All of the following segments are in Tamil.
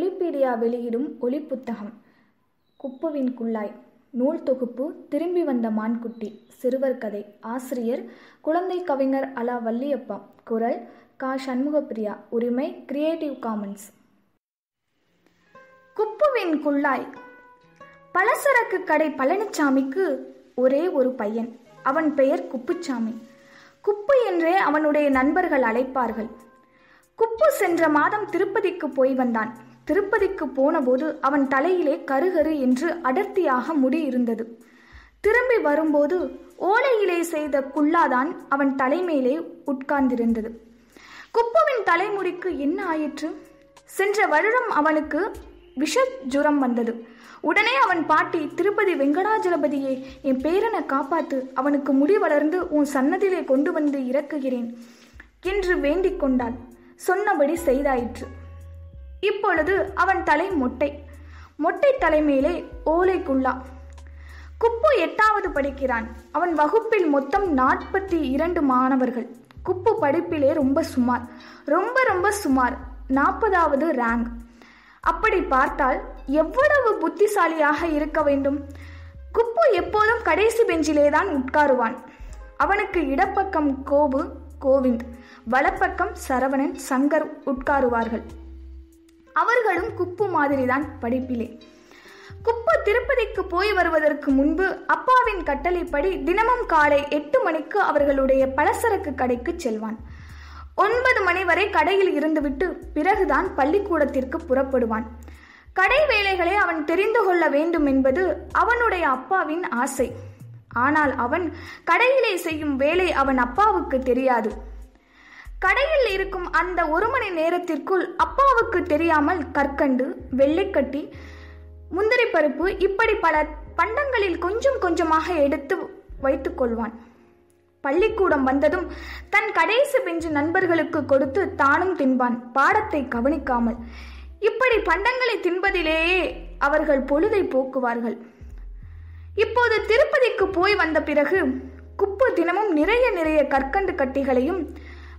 ஒலிபீடியா வெளியிடும் ஒலி புத்தகம் குப்புவின் குள்ளாய் நூல் தொகுப்பு திரும்பி வந்த மான்குட்டி சிறுவர் கதை ஆசிரியர் குழந்தை கவிஞர் அலா வள்ளியப்பா குரல் கா சண்முகப்பிரியா உரிமை கிரியேட்டிவ் காமன்ஸ் குப்புவின் குள்ளாய் பலசரக்கு கடை பழனிச்சாமிக்கு ஒரே ஒரு பையன் அவன் பெயர் குப்புச்சாமி குப்பு என்றே அவனுடைய நண்பர்கள் அழைப்பார்கள் குப்பு சென்ற மாதம் திருப்பதிக்கு போய் வந்தான் திருப்பதிக்கு போனபோது அவன் தலையிலே கருகரு என்று அடர்த்தியாக முடி இருந்தது திரும்பி வரும்போது ஓலையிலே செய்த குல்லாதான் அவன் தலைமையிலே உட்கார்ந்திருந்தது குப்புவின் தலைமுடிக்கு என்ன ஆயிற்று சென்ற வருடம் அவனுக்கு விஷ ஜுரம் வந்தது உடனே அவன் பாட்டி திருப்பதி வெங்கடாஜலபதியே என் பேரனை காப்பாத்து அவனுக்கு முடி வளர்ந்து உன் சன்னதிலே கொண்டு வந்து இறக்குகிறேன் என்று வேண்டிக் கொண்டாள் சொன்னபடி செய்தாயிற்று இப்பொழுது அவன் தலை மொட்டை மொட்டை தலைமையிலே குல்லா குப்பு எட்டாவது படிக்கிறான் அவன் வகுப்பில் மொத்தம் நாற்பத்தி இரண்டு மாணவர்கள் குப்பு படிப்பிலே ரொம்ப சுமார் ரொம்ப ரொம்ப சுமார் நாற்பதாவது ரேங்க் அப்படி பார்த்தால் எவ்வளவு புத்திசாலியாக இருக்க வேண்டும் குப்பு எப்போதும் கடைசி பெஞ்சிலே தான் உட்காருவான் அவனுக்கு இடப்பக்கம் கோபு கோவிந்த் வலப்பக்கம் சரவணன் சங்கர் உட்காருவார்கள் அவர்களும் குப்பு மாதிரிதான் படிப்பிலே குப்பு திருப்பதிக்கு போய் வருவதற்கு முன்பு அப்பாவின் கட்டளைப்படி தினமும் காலை எட்டு மணிக்கு அவர்களுடைய பலசரக்கு கடைக்கு செல்வான் ஒன்பது மணி வரை கடையில் இருந்துவிட்டு பிறகுதான் பள்ளிக்கூடத்திற்கு புறப்படுவான் கடை வேலைகளை அவன் தெரிந்து கொள்ள வேண்டும் என்பது அவனுடைய அப்பாவின் ஆசை ஆனால் அவன் கடையிலே செய்யும் வேலை அவன் அப்பாவுக்கு தெரியாது கடையில் இருக்கும் அந்த ஒரு மணி நேரத்திற்குள் அப்பாவுக்கு தெரியாமல் கற்கண்டு வெள்ளைக்கட்டி முந்திரி பருப்பு இப்படி பல பண்டங்களில் கொஞ்சம் கொஞ்சமாக எடுத்து வைத்துக் கொள்வான் பள்ளிக்கூடம் வந்ததும் தன் கடைசி பெஞ்சு நண்பர்களுக்கு கொடுத்து தானும் தின்பான் பாடத்தை கவனிக்காமல் இப்படி பண்டங்களை தின்பதிலேயே அவர்கள் பொழுதை போக்குவார்கள் இப்போது திருப்பதிக்கு போய் வந்த பிறகு குப்பு தினமும் நிறைய நிறைய கற்கண்டு கட்டிகளையும்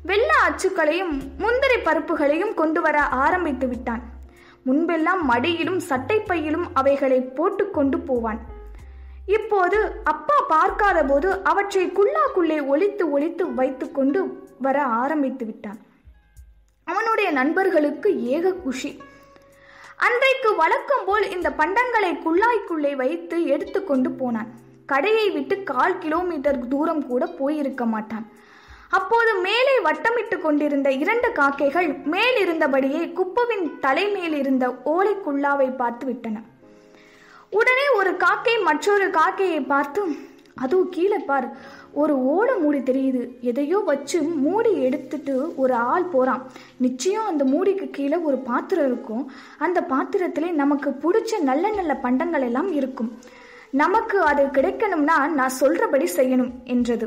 வெள்ள அச்சுக்களையும் முந்திரி பருப்புகளையும் கொண்டு வர ஆரம்பித்து விட்டான் முன்பெல்லாம் மடியிலும் சட்டை பையிலும் அவைகளை போட்டுக்கொண்டு போவான் இப்போது அப்பா பார்க்காத போது அவற்றை குள்ளாக்குள்ளே ஒழித்து ஒழித்து வைத்துக்கொண்டு வர ஆரம்பித்து விட்டான் அவனுடைய நண்பர்களுக்கு ஏக குஷி அன்றைக்கு வழக்கம் போல் இந்த பண்டங்களை குள்ளாய்க்குள்ளே வைத்து எடுத்துக்கொண்டு போனான் கடையை விட்டு கால் கிலோமீட்டர் தூரம் கூட போயிருக்க மாட்டான் அப்போது மேலே வட்டமிட்டு கொண்டிருந்த இரண்டு காக்கைகள் மேலிருந்தபடியே குப்பவின் தலைமையில் இருந்த ஓலை குள்ளாவை பார்த்து விட்டன உடனே ஒரு காக்கை மற்றொரு காக்கையை பார்த்து அதுவும் கீழே பார் ஒரு ஓலை மூடி தெரியுது எதையோ வச்சு மூடி எடுத்துட்டு ஒரு ஆள் போகிறான் நிச்சயம் அந்த மூடிக்கு கீழே ஒரு பாத்திரம் இருக்கும் அந்த பாத்திரத்திலே நமக்கு பிடிச்ச நல்ல நல்ல பண்டங்கள் எல்லாம் இருக்கும் நமக்கு அது கிடைக்கணும்னா நான் சொல்றபடி செய்யணும் என்றது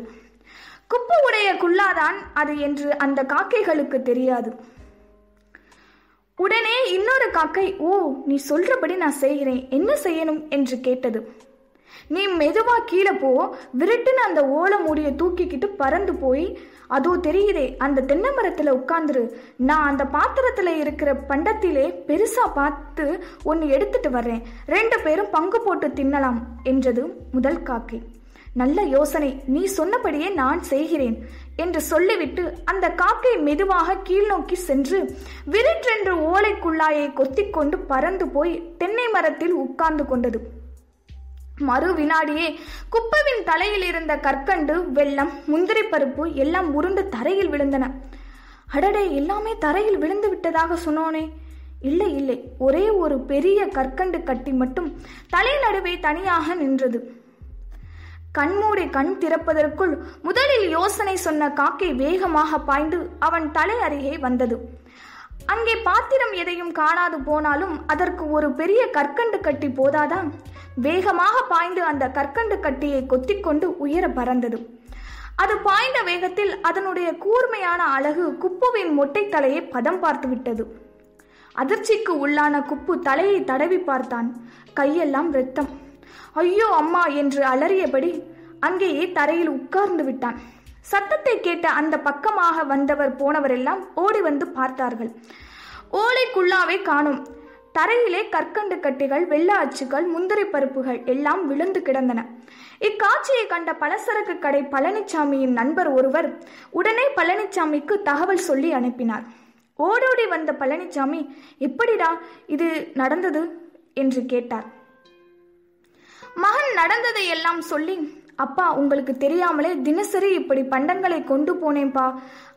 குப்பு உடைய குல்லாதான் அது என்று அந்த காக்கைகளுக்கு தெரியாது உடனே இன்னொரு காக்கை ஓ நீ சொல்றபடி நான் செய்கிறேன் என்ன செய்யணும் என்று கேட்டது நீ மெதுவா கீழே போ விருட்டுன்னு அந்த ஓலை மூடிய தூக்கிக்கிட்டு பறந்து போய் அதோ தெரியுதே அந்த தென்னை உட்கார்ந்துரு உட்காந்துரு நான் அந்த பாத்திரத்துல இருக்கிற பண்டத்திலே பெருசா பார்த்து ஒன்னு எடுத்துட்டு வர்றேன் ரெண்டு பேரும் பங்கு போட்டு தின்னலாம் என்றது முதல் காக்கை நல்ல யோசனை நீ சொன்னபடியே நான் செய்கிறேன் என்று சொல்லிவிட்டு அந்த காக்கை மெதுவாக கீழ் நோக்கி சென்று விரிற்றென்று ஓலைக்குள்ளாயை கொத்திக்கொண்டு பறந்து போய் தென்னை மரத்தில் உட்கார்ந்து கொண்டது மறு வினாடியே குப்பவின் தலையில் இருந்த கற்கண்டு வெள்ளம் முந்திரி பருப்பு எல்லாம் உருண்டு தரையில் விழுந்தன அடடே எல்லாமே தரையில் விழுந்து விட்டதாக சொன்னோனே இல்லை இல்லை ஒரே ஒரு பெரிய கற்கண்டு கட்டி மட்டும் தலை நடுவே தனியாக நின்றது கண்மூடி கண் திறப்பதற்குள் முதலில் யோசனை சொன்ன காக்கை வேகமாக பாய்ந்து அவன் தலை அருகே வந்தது அங்கே பாத்திரம் எதையும் காணாது போனாலும் அதற்கு ஒரு பெரிய கற்கண்டு கட்டி போதாதான் வேகமாக பாய்ந்து அந்த கற்கண்டு கட்டியை கொத்திக்கொண்டு உயர பறந்தது அது பாய்ந்த வேகத்தில் அதனுடைய கூர்மையான அழகு குப்புவின் மொட்டை தலையை பதம் பார்த்து விட்டது அதிர்ச்சிக்கு உள்ளான குப்பு தலையை தடவி பார்த்தான் கையெல்லாம் ரத்தம் ஐயோ அம்மா என்று அலறியபடி அங்கேயே தரையில் உட்கார்ந்து விட்டான் சத்தத்தை கேட்ட அந்த பக்கமாக வந்தவர் போனவரெல்லாம் ஓடி வந்து பார்த்தார்கள் ஓலைக்குள்ளாவே காணும் தரையிலே கற்கண்டு கட்டிகள் வெள்ள அச்சுகள் முந்திரி பருப்புகள் எல்லாம் விழுந்து கிடந்தன இக்காட்சியை கண்ட பலசரக்கு கடை பழனிசாமியின் நண்பர் ஒருவர் உடனே பழனிசாமிக்கு தகவல் சொல்லி அனுப்பினார் ஓடோடி வந்த பழனிசாமி எப்படிடா இது நடந்தது என்று கேட்டார் மகன் நடந்ததை எல்லாம் சொல்லி அப்பா உங்களுக்கு தெரியாமலே தினசரி இப்படி பண்டங்களை கொண்டு போனேன்ப்பா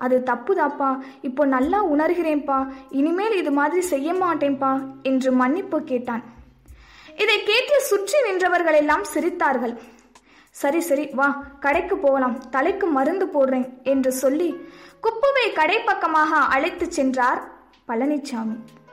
அது தப்புதாப்பா இப்போ நல்லா உணர்கிறேன்ப்பா இனிமேல் இது மாதிரி செய்ய மாட்டேன்ப்பா என்று மன்னிப்பு கேட்டான் இதை கேட்டு சுற்றி நின்றவர்கள் எல்லாம் சிரித்தார்கள் சரி சரி வா கடைக்கு போகலாம் தலைக்கு மருந்து போடுறேன் என்று சொல்லி குப்புவை கடை பக்கமாக அழைத்து சென்றார் பழனிசாமி